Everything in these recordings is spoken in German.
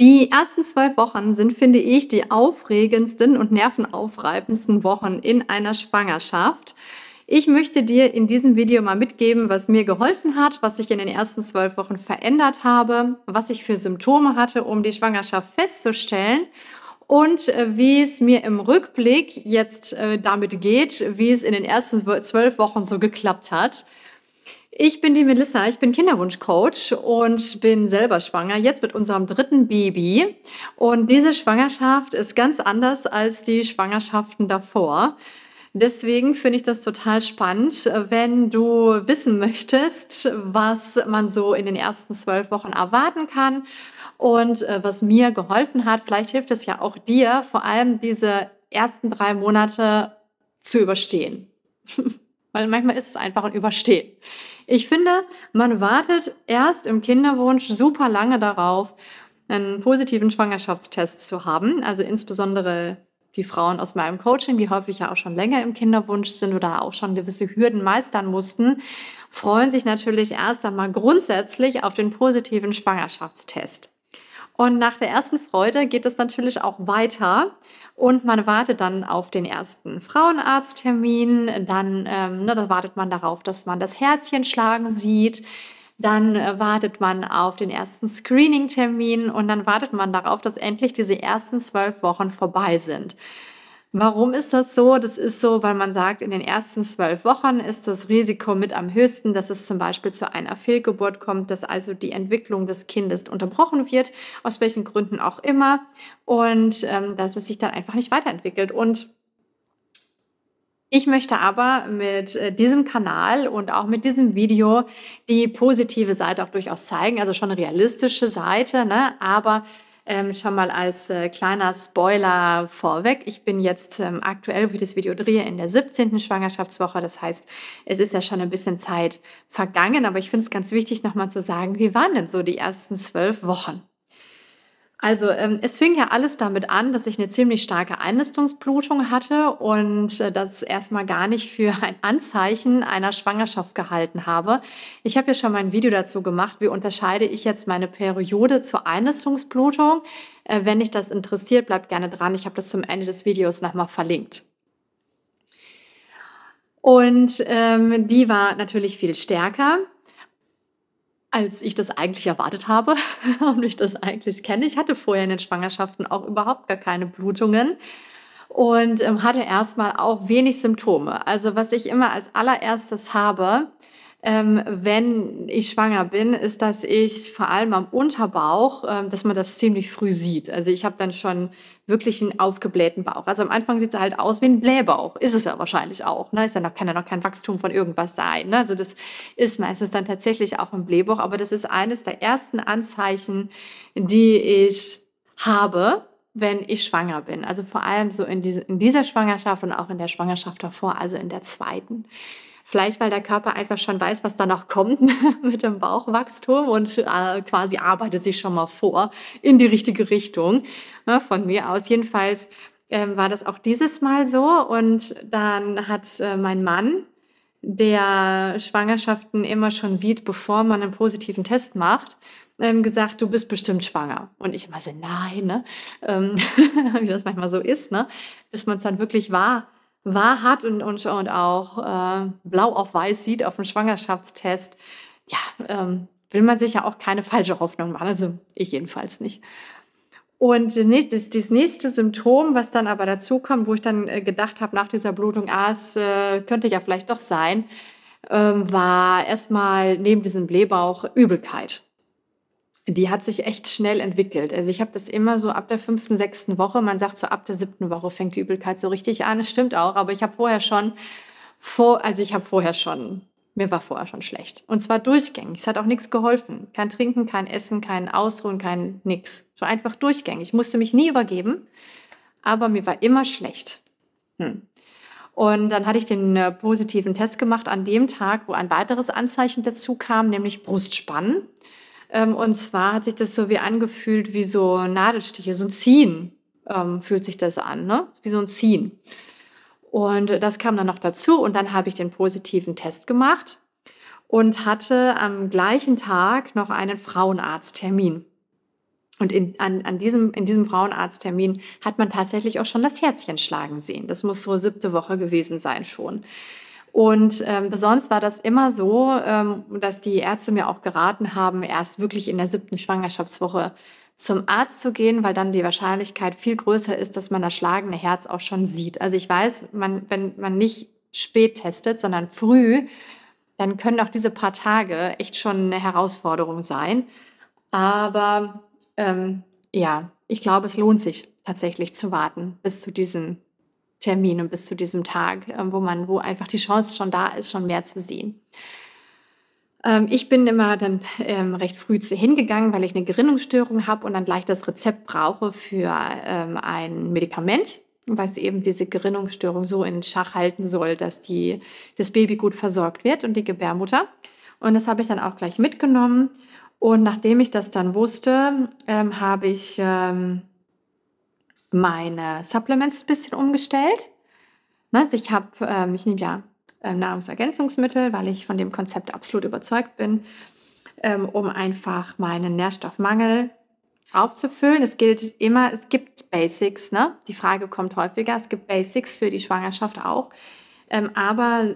Die ersten zwölf Wochen sind, finde ich, die aufregendsten und nervenaufreibendsten Wochen in einer Schwangerschaft. Ich möchte dir in diesem Video mal mitgeben, was mir geholfen hat, was ich in den ersten zwölf Wochen verändert habe, was ich für Symptome hatte, um die Schwangerschaft festzustellen und äh, wie es mir im Rückblick jetzt äh, damit geht, wie es in den ersten zwölf Wochen so geklappt hat. Ich bin die Melissa, ich bin Kinderwunschcoach und bin selber schwanger, jetzt mit unserem dritten Baby. Und diese Schwangerschaft ist ganz anders als die Schwangerschaften davor. Deswegen finde ich das total spannend, wenn du wissen möchtest, was man so in den ersten zwölf Wochen erwarten kann und äh, was mir geholfen hat. Vielleicht hilft es ja auch dir, vor allem diese ersten drei Monate zu überstehen. Weil manchmal ist es einfach ein Überstehen. Ich finde, man wartet erst im Kinderwunsch super lange darauf, einen positiven Schwangerschaftstest zu haben. Also insbesondere die Frauen aus meinem Coaching, die häufig ja auch schon länger im Kinderwunsch sind oder auch schon gewisse Hürden meistern mussten, freuen sich natürlich erst einmal grundsätzlich auf den positiven Schwangerschaftstest. Und nach der ersten Freude geht es natürlich auch weiter und man wartet dann auf den ersten Frauenarzttermin. Dann, ähm, ne, da wartet man darauf, dass man das Herzchen schlagen sieht. Dann äh, wartet man auf den ersten Screening-Termin und dann wartet man darauf, dass endlich diese ersten zwölf Wochen vorbei sind. Warum ist das so? Das ist so, weil man sagt, in den ersten zwölf Wochen ist das Risiko mit am höchsten, dass es zum Beispiel zu einer Fehlgeburt kommt, dass also die Entwicklung des Kindes unterbrochen wird, aus welchen Gründen auch immer, und ähm, dass es sich dann einfach nicht weiterentwickelt. Und ich möchte aber mit äh, diesem Kanal und auch mit diesem Video die positive Seite auch durchaus zeigen, also schon eine realistische Seite, ne? aber ähm, schon mal als äh, kleiner Spoiler vorweg. Ich bin jetzt ähm, aktuell, wie das Video drehe, in der 17. Schwangerschaftswoche. Das heißt, es ist ja schon ein bisschen Zeit vergangen, aber ich finde es ganz wichtig, nochmal zu sagen, wie waren denn so die ersten zwölf Wochen? Also ähm, es fing ja alles damit an, dass ich eine ziemlich starke Einnistungsblutung hatte und äh, das erstmal gar nicht für ein Anzeichen einer Schwangerschaft gehalten habe. Ich habe ja schon mal ein Video dazu gemacht, wie unterscheide ich jetzt meine Periode zur Einnistungsblutung. Äh, wenn dich das interessiert, bleibt gerne dran. Ich habe das zum Ende des Videos nochmal verlinkt. Und ähm, die war natürlich viel stärker als ich das eigentlich erwartet habe und ich das eigentlich kenne. Ich hatte vorher in den Schwangerschaften auch überhaupt gar keine Blutungen und ähm, hatte erstmal auch wenig Symptome. Also was ich immer als allererstes habe, ähm, wenn ich schwanger bin, ist, dass ich vor allem am Unterbauch, ähm, dass man das ziemlich früh sieht. Also ich habe dann schon wirklich einen aufgeblähten Bauch. Also am Anfang sieht es halt aus wie ein Blähbauch. Ist es ja wahrscheinlich auch. Ne? Ist ja noch, kann ja noch kein Wachstum von irgendwas sein. Ne? Also das ist meistens dann tatsächlich auch ein Blähbauch. Aber das ist eines der ersten Anzeichen, die ich habe, wenn ich schwanger bin. Also vor allem so in, diese, in dieser Schwangerschaft und auch in der Schwangerschaft davor, also in der zweiten. Vielleicht, weil der Körper einfach schon weiß, was da noch kommt mit dem Bauchwachstum und äh, quasi arbeitet sich schon mal vor in die richtige Richtung. Ne, von mir aus jedenfalls ähm, war das auch dieses Mal so. Und dann hat äh, mein Mann, der Schwangerschaften immer schon sieht, bevor man einen positiven Test macht, ähm, gesagt, du bist bestimmt schwanger. Und ich immer so, nein, ne? Ähm, wie das manchmal so ist, ne? bis man es dann wirklich war war hat und, und, und auch äh, blau auf weiß sieht auf dem Schwangerschaftstest, ja, ähm, will man sich ja auch keine falsche Hoffnung machen. Also ich jedenfalls nicht. Und das, das nächste Symptom, was dann aber dazu kommt, wo ich dann äh, gedacht habe nach dieser Blutung, ah, es äh, könnte ja vielleicht doch sein, ähm, war erstmal neben diesem Blähbauch Übelkeit die hat sich echt schnell entwickelt. Also ich habe das immer so ab der fünften, sechsten Woche, man sagt so ab der siebten Woche fängt die Übelkeit so richtig an. Es stimmt auch, aber ich habe vorher schon, vor, also ich habe vorher schon, mir war vorher schon schlecht. Und zwar durchgängig. Es hat auch nichts geholfen. Kein Trinken, kein Essen, kein Ausruhen, kein nix. So einfach durchgängig. Ich musste mich nie übergeben, aber mir war immer schlecht. Hm. Und dann hatte ich den äh, positiven Test gemacht an dem Tag, wo ein weiteres Anzeichen dazu kam, nämlich Brustspannen. Ähm, und zwar hat sich das so wie angefühlt wie so Nadelstiche, so ein Ziehen ähm, fühlt sich das an, ne? wie so ein Ziehen. Und das kam dann noch dazu und dann habe ich den positiven Test gemacht und hatte am gleichen Tag noch einen Frauenarzttermin. Und in, an, an diesem, in diesem Frauenarzttermin hat man tatsächlich auch schon das Herzchen schlagen sehen. Das muss so siebte Woche gewesen sein schon. Und ähm, besonders war das immer so, ähm, dass die Ärzte mir auch geraten haben, erst wirklich in der siebten Schwangerschaftswoche zum Arzt zu gehen, weil dann die Wahrscheinlichkeit viel größer ist, dass man das schlagende Herz auch schon sieht. Also ich weiß, man, wenn man nicht spät testet, sondern früh, dann können auch diese paar Tage echt schon eine Herausforderung sein. Aber ähm, ja, ich glaube, es lohnt sich tatsächlich zu warten bis zu diesem Termin und bis zu diesem Tag, ähm, wo man, wo einfach die Chance schon da ist, schon mehr zu sehen. Ähm, ich bin immer dann ähm, recht früh zu hingegangen, weil ich eine Gerinnungsstörung habe und dann gleich das Rezept brauche für ein Medikament, was eben diese Gerinnungsstörung so in Schach halten soll, dass die, das Baby gut versorgt wird und die Gebärmutter. Und das habe ich dann auch gleich mitgenommen. Und nachdem ich das dann wusste, habe ich meine Supplements ein bisschen umgestellt. Ne, also ich habe, ähm, ich nehme ja ähm, Nahrungsergänzungsmittel, weil ich von dem Konzept absolut überzeugt bin, ähm, um einfach meinen Nährstoffmangel aufzufüllen. Es gilt immer, es gibt Basics, ne? Die Frage kommt häufiger, es gibt Basics für die Schwangerschaft auch. Ähm, aber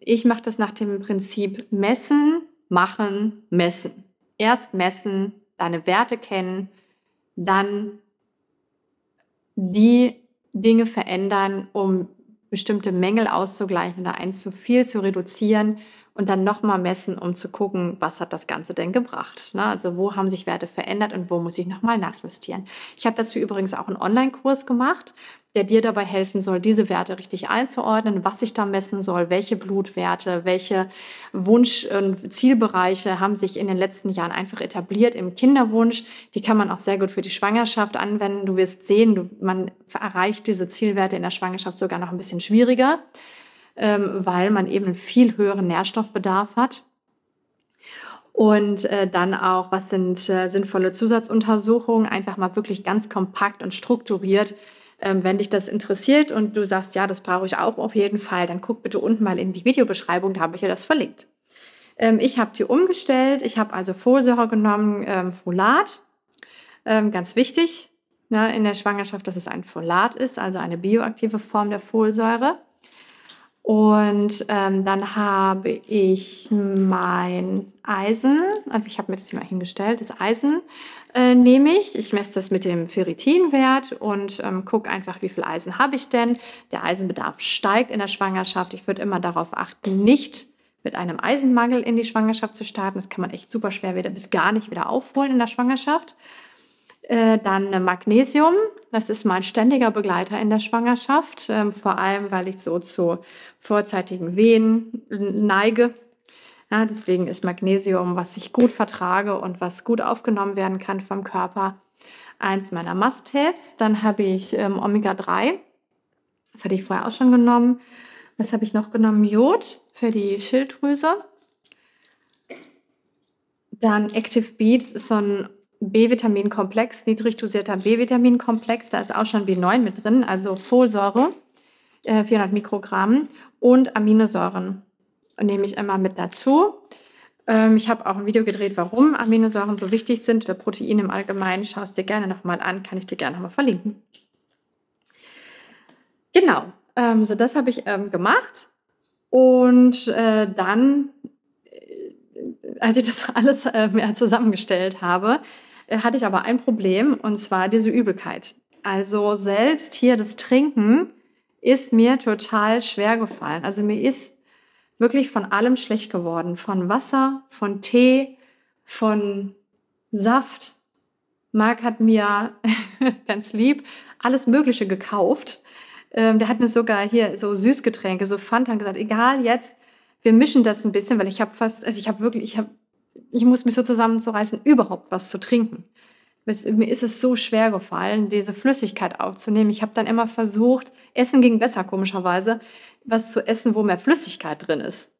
ich mache das nach dem Prinzip messen, machen, messen. Erst messen, deine Werte kennen, dann die Dinge verändern, um bestimmte Mängel auszugleichen oder eins zu viel zu reduzieren und dann nochmal messen, um zu gucken, was hat das Ganze denn gebracht. Ne? Also wo haben sich Werte verändert und wo muss ich nochmal nachjustieren. Ich habe dazu übrigens auch einen Online-Kurs gemacht, der dir dabei helfen soll, diese Werte richtig einzuordnen, was ich da messen soll, welche Blutwerte, welche Wunsch- und ähm, Zielbereiche haben sich in den letzten Jahren einfach etabliert im Kinderwunsch. Die kann man auch sehr gut für die Schwangerschaft anwenden. Du wirst sehen, du, man erreicht diese Zielwerte in der Schwangerschaft sogar noch ein bisschen schwieriger. Ähm, weil man eben einen viel höheren Nährstoffbedarf hat. Und äh, dann auch, was sind äh, sinnvolle Zusatzuntersuchungen, einfach mal wirklich ganz kompakt und strukturiert. Ähm, wenn dich das interessiert und du sagst, ja, das brauche ich auch auf jeden Fall, dann guck bitte unten mal in die Videobeschreibung, da habe ich ja das verlinkt. Ähm, ich habe die umgestellt, ich habe also Folsäure genommen, Folat, ganz wichtig, ne, in der Schwangerschaft, dass es ein Folat ist, also eine bioaktive Form der Folsäure. Und ähm, dann habe ich mein Eisen, also ich habe mir das hier mal hingestellt, das Eisen äh, nehme ich. Ich messe das mit dem Ferritinwert und ähm, gucke einfach, wie viel Eisen habe ich denn. Der Eisenbedarf steigt in der Schwangerschaft. Ich würde immer darauf achten, nicht mit einem Eisenmangel in die Schwangerschaft zu starten. Das kann man echt super schwer wieder bis gar nicht wieder aufholen in der Schwangerschaft. Äh, dann Magnesium, das ist mein ständiger Begleiter in der Schwangerschaft, ähm, vor allem weil ich so zu vorzeitigen Wehen neige. Ja, deswegen ist Magnesium, was ich gut vertrage und was gut aufgenommen werden kann vom Körper, eins meiner Must-Haves. Dann habe ich ähm, Omega-3, das hatte ich vorher auch schon genommen. Was habe ich noch genommen? Jod für die Schilddrüse. Dann Active B, das ist so ein b vitamin komplex niedrig dosierter b vitamin komplex da ist auch schon B9 mit drin, also Folsäure, 400 äh, Mikrogramm und Aminosäuren nehme ich immer mit dazu. Ähm, ich habe auch ein Video gedreht, warum Aminosäuren so wichtig sind oder Proteine im Allgemeinen. Schau es dir gerne nochmal an, kann ich dir gerne nochmal verlinken. Genau, ähm, so das habe ich ähm, gemacht. Und äh, dann äh, als ich das alles äh, zusammengestellt habe, äh, hatte ich aber ein Problem und zwar diese Übelkeit. Also selbst hier das Trinken ist mir total schwer gefallen. Also mir ist wirklich von allem schlecht geworden. Von Wasser, von Tee, von Saft. Marc hat mir ganz lieb alles Mögliche gekauft. Ähm, der hat mir sogar hier so Süßgetränke, so Fanta gesagt, egal jetzt, wir mischen das ein bisschen, weil ich habe fast, also ich habe wirklich, ich habe ich muss mich so zusammenzureißen, überhaupt was zu trinken. Es, mir ist es so schwer gefallen, diese Flüssigkeit aufzunehmen. Ich habe dann immer versucht, Essen ging besser, komischerweise, was zu essen, wo mehr Flüssigkeit drin ist.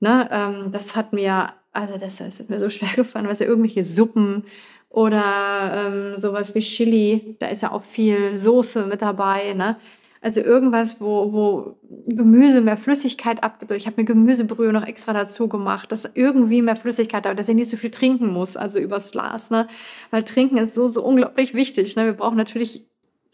Ne? Ähm, das hat mir, also das ist mir so schwer gefallen, weil es ja irgendwelche Suppen oder ähm, sowas wie Chili, da ist ja auch viel Soße mit dabei. Ne? Also irgendwas, wo, wo Gemüse mehr Flüssigkeit abgibt. Ich habe mir Gemüsebrühe noch extra dazu gemacht, dass irgendwie mehr Flüssigkeit, da, dass ich nicht so viel trinken muss, also übers Glas. Ne? Weil Trinken ist so, so unglaublich wichtig. Ne? Wir brauchen natürlich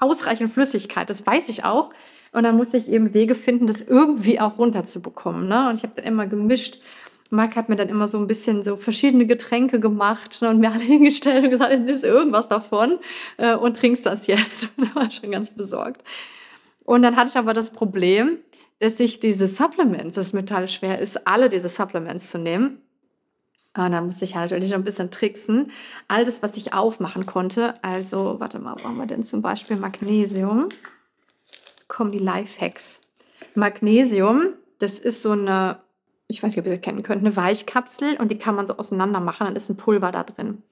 ausreichend Flüssigkeit, das weiß ich auch. Und dann muss ich eben Wege finden, das irgendwie auch runterzubekommen. Ne? Und ich habe dann immer gemischt. Mark hat mir dann immer so ein bisschen so verschiedene Getränke gemacht ne, und mir alle hingestellt und gesagt, nimmst irgendwas davon äh, und trinkst das jetzt. da war schon ganz besorgt. Und dann hatte ich aber das Problem, dass ich diese Supplements, das Metall schwer ist, alle diese Supplements zu nehmen. Und dann musste ich halt wirklich ein bisschen tricksen. Alles, was ich aufmachen konnte, also, warte mal, brauchen wir denn zum Beispiel Magnesium? Jetzt kommen die Lifehacks. Magnesium, das ist so eine, ich weiß nicht, ob ihr sie kennen könnt, eine Weichkapsel und die kann man so auseinander machen, dann ist ein Pulver da drin.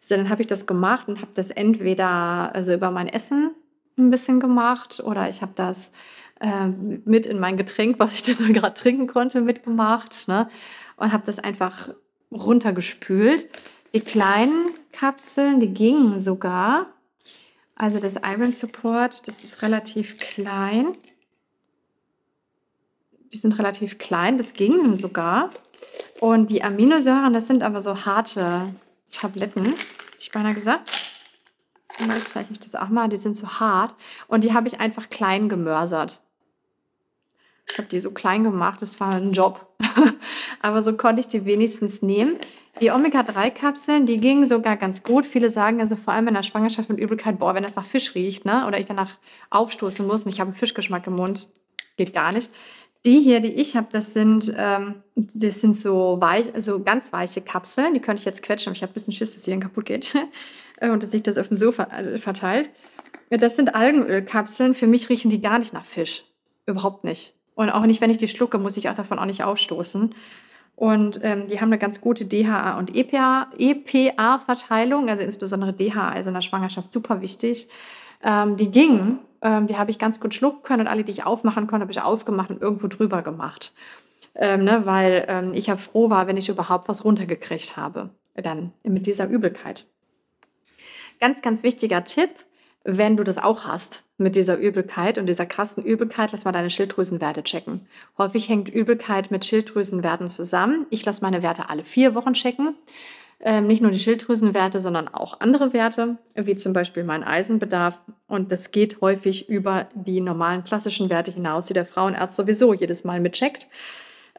So, dann habe ich das gemacht und habe das entweder also über mein Essen ein bisschen gemacht oder ich habe das äh, mit in mein Getränk, was ich dann gerade trinken konnte, mitgemacht ne? und habe das einfach runtergespült. Die kleinen Kapseln, die gingen sogar. Also das Iron Support, das ist relativ klein. Die sind relativ klein, das gingen sogar. Und die Aminosäuren, das sind aber so harte Tabletten, ich beinahe gesagt mal zeige ich das auch mal, die sind so hart und die habe ich einfach klein gemörsert. Ich habe die so klein gemacht, das war ein Job. Aber so konnte ich die wenigstens nehmen. Die Omega-3-Kapseln, die gingen sogar ganz gut. Viele sagen also vor allem in der Schwangerschaft und Übelkeit, boah, wenn das nach Fisch riecht, ne? Oder ich danach aufstoßen muss und ich habe einen Fischgeschmack im Mund, geht gar nicht. Die hier, die ich habe, das sind, ähm, das sind so, weich, so ganz weiche Kapseln. Die könnte ich jetzt quetschen, aber ich habe ein bisschen Schiss, dass die dann kaputt geht äh, und dass sich das auf dem Sofa äh, verteilt. Äh, das sind Algenölkapseln. Für mich riechen die gar nicht nach Fisch. Überhaupt nicht. Und auch nicht, wenn ich die schlucke, muss ich auch davon auch nicht aufstoßen. Und ähm, die haben eine ganz gute DHA- und EPA-Verteilung, e EPA also insbesondere DHA ist also in der Schwangerschaft super wichtig. Ähm, die gingen ähm, die habe ich ganz gut schlucken können und alle, die ich aufmachen konnte, habe ich aufgemacht und irgendwo drüber gemacht. Ähm, ne, weil ähm, ich ja froh war, wenn ich überhaupt was runtergekriegt habe, dann mit dieser Übelkeit. Ganz, ganz wichtiger Tipp, wenn du das auch hast mit dieser Übelkeit und dieser krassen Übelkeit, lass mal deine Schilddrüsenwerte checken. Häufig hängt Übelkeit mit Schilddrüsenwerten zusammen. Ich lasse meine Werte alle vier Wochen checken. Ähm, nicht nur die Schilddrüsenwerte, sondern auch andere Werte, wie zum Beispiel mein Eisenbedarf. Und das geht häufig über die normalen klassischen Werte hinaus, die der Frauenarzt sowieso jedes Mal mitcheckt.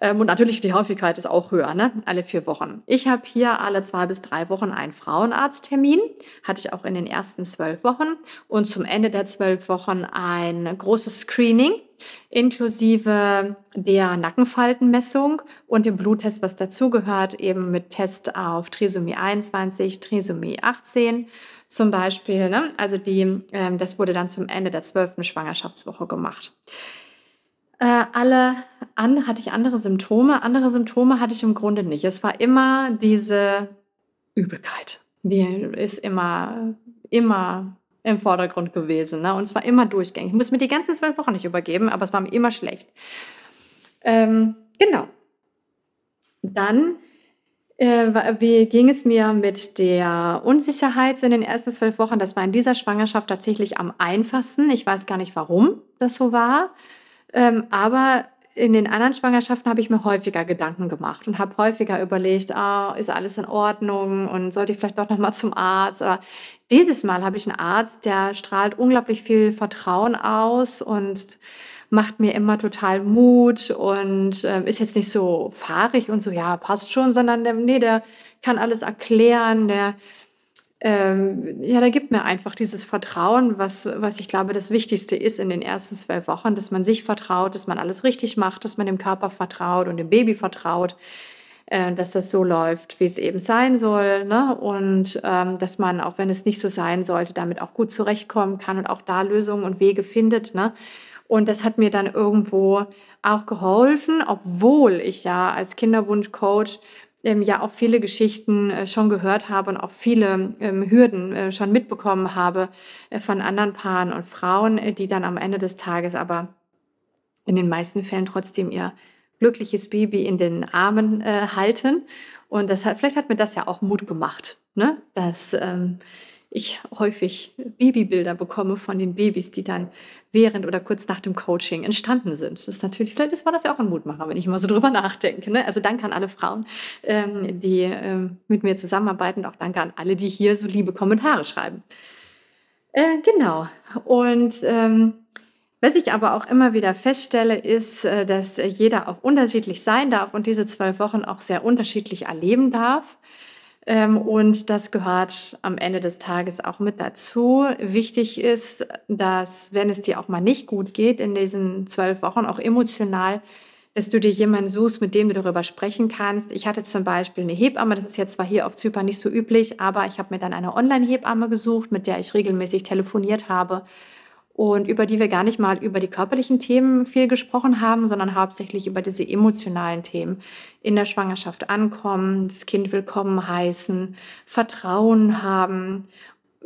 Ähm, und natürlich die Häufigkeit ist auch höher, ne? alle vier Wochen. Ich habe hier alle zwei bis drei Wochen einen Frauenarzttermin, hatte ich auch in den ersten zwölf Wochen und zum Ende der zwölf Wochen ein großes Screening inklusive der Nackenfaltenmessung und dem Bluttest, was dazugehört, eben mit Test auf Trisomie 21, Trisomie 18 zum Beispiel. Ne? Also die, ähm, das wurde dann zum Ende der zwölften Schwangerschaftswoche gemacht. Äh, alle an, hatte ich andere Symptome. Andere Symptome hatte ich im Grunde nicht. Es war immer diese Übelkeit. Die ist immer, immer im Vordergrund gewesen. Ne? Und zwar immer durchgängig. Ich muss mir die ganzen zwölf Wochen nicht übergeben, aber es war mir immer schlecht. Ähm, genau. Dann äh, wie ging es mir mit der Unsicherheit in den ersten zwölf Wochen? Das war in dieser Schwangerschaft tatsächlich am einfachsten. Ich weiß gar nicht, warum das so war. Ähm, aber in den anderen Schwangerschaften habe ich mir häufiger Gedanken gemacht und habe häufiger überlegt, ah, ist alles in Ordnung und sollte ich vielleicht doch nochmal zum Arzt oder dieses Mal habe ich einen Arzt, der strahlt unglaublich viel Vertrauen aus und macht mir immer total Mut und äh, ist jetzt nicht so fahrig und so ja, passt schon, sondern der, nee, der kann alles erklären, der ähm, ja, da gibt mir einfach dieses Vertrauen, was, was ich glaube, das Wichtigste ist in den ersten zwölf Wochen, dass man sich vertraut, dass man alles richtig macht, dass man dem Körper vertraut und dem Baby vertraut, äh, dass das so läuft, wie es eben sein soll. Ne? Und ähm, dass man, auch wenn es nicht so sein sollte, damit auch gut zurechtkommen kann und auch da Lösungen und Wege findet. Ne? Und das hat mir dann irgendwo auch geholfen, obwohl ich ja als Kinderwunschcoach ähm, ja auch viele Geschichten äh, schon gehört habe und auch viele ähm, Hürden äh, schon mitbekommen habe äh, von anderen Paaren und Frauen, äh, die dann am Ende des Tages aber in den meisten Fällen trotzdem ihr glückliches Baby in den Armen äh, halten. Und das hat, vielleicht hat mir das ja auch Mut gemacht, ne? dass ähm, ich häufig Babybilder bekomme von den Babys, die dann während oder kurz nach dem Coaching entstanden sind. Das ist natürlich, vielleicht war das ja auch ein Mutmacher, wenn ich mal so drüber nachdenke. Ne? Also danke an alle Frauen, ähm, die ähm, mit mir zusammenarbeiten, und auch danke an alle, die hier so liebe Kommentare schreiben. Äh, genau. Und ähm, was ich aber auch immer wieder feststelle, ist, äh, dass jeder auch unterschiedlich sein darf und diese zwölf Wochen auch sehr unterschiedlich erleben darf. Ähm, und das gehört am Ende des Tages auch mit dazu. Wichtig ist, dass, wenn es dir auch mal nicht gut geht in diesen zwölf Wochen, auch emotional, dass du dir jemanden suchst, mit dem du darüber sprechen kannst. Ich hatte zum Beispiel eine Hebamme, das ist jetzt zwar hier auf Zypern nicht so üblich, aber ich habe mir dann eine Online-Hebamme gesucht, mit der ich regelmäßig telefoniert habe und über die wir gar nicht mal über die körperlichen Themen viel gesprochen haben, sondern hauptsächlich über diese emotionalen Themen. In der Schwangerschaft ankommen, das Kind willkommen heißen, Vertrauen haben,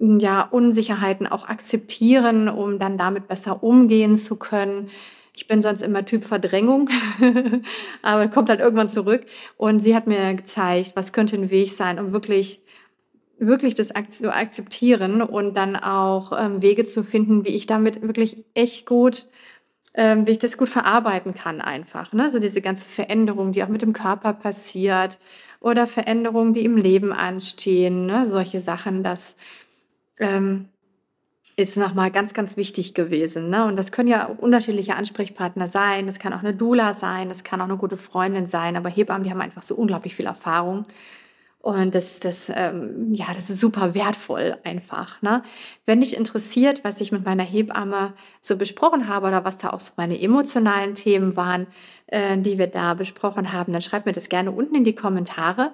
ja, Unsicherheiten auch akzeptieren, um dann damit besser umgehen zu können. Ich bin sonst immer Typ Verdrängung, aber kommt halt irgendwann zurück. Und sie hat mir gezeigt, was könnte ein Weg sein, um wirklich wirklich das zu akzeptieren und dann auch ähm, Wege zu finden, wie ich damit wirklich echt gut, ähm, wie ich das gut verarbeiten kann einfach. Ne? So diese ganze Veränderung, die auch mit dem Körper passiert oder Veränderungen, die im Leben anstehen, ne? solche Sachen, das ähm, ist nochmal ganz, ganz wichtig gewesen. Ne? Und das können ja auch unterschiedliche Ansprechpartner sein, das kann auch eine Dula sein, das kann auch eine gute Freundin sein, aber Hebammen, die haben einfach so unglaublich viel Erfahrung und das, das, ähm, ja, das ist super wertvoll einfach. Ne? Wenn dich interessiert, was ich mit meiner Hebamme so besprochen habe oder was da auch so meine emotionalen Themen waren, äh, die wir da besprochen haben, dann schreib mir das gerne unten in die Kommentare.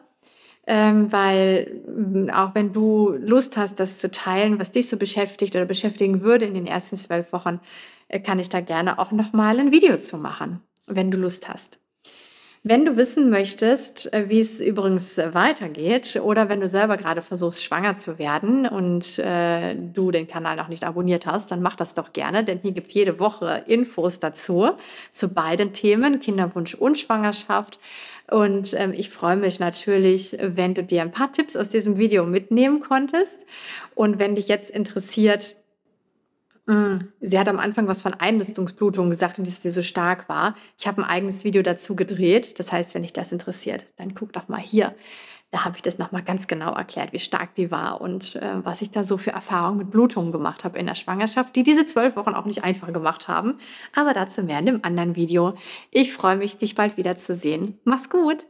Ähm, weil mm, auch wenn du Lust hast, das zu teilen, was dich so beschäftigt oder beschäftigen würde in den ersten zwölf Wochen, äh, kann ich da gerne auch nochmal ein Video zu machen, wenn du Lust hast. Wenn du wissen möchtest, äh, wie es übrigens äh, weitergeht oder wenn du selber gerade versuchst, schwanger zu werden und äh, du den Kanal noch nicht abonniert hast, dann mach das doch gerne, denn hier gibt es jede Woche Infos dazu, zu beiden Themen, Kinderwunsch und Schwangerschaft. Und ähm, ich freue mich natürlich, wenn du dir ein paar Tipps aus diesem Video mitnehmen konntest und wenn dich jetzt interessiert, Mm. Sie hat am Anfang was von Einlistungsblutung gesagt und dass die so stark war. Ich habe ein eigenes Video dazu gedreht. Das heißt, wenn dich das interessiert, dann guck doch mal hier. Da habe ich das nochmal ganz genau erklärt, wie stark die war und äh, was ich da so für Erfahrungen mit Blutungen gemacht habe in der Schwangerschaft, die diese zwölf Wochen auch nicht einfach gemacht haben. Aber dazu mehr in einem anderen Video. Ich freue mich, dich bald wieder zu sehen. Mach's gut!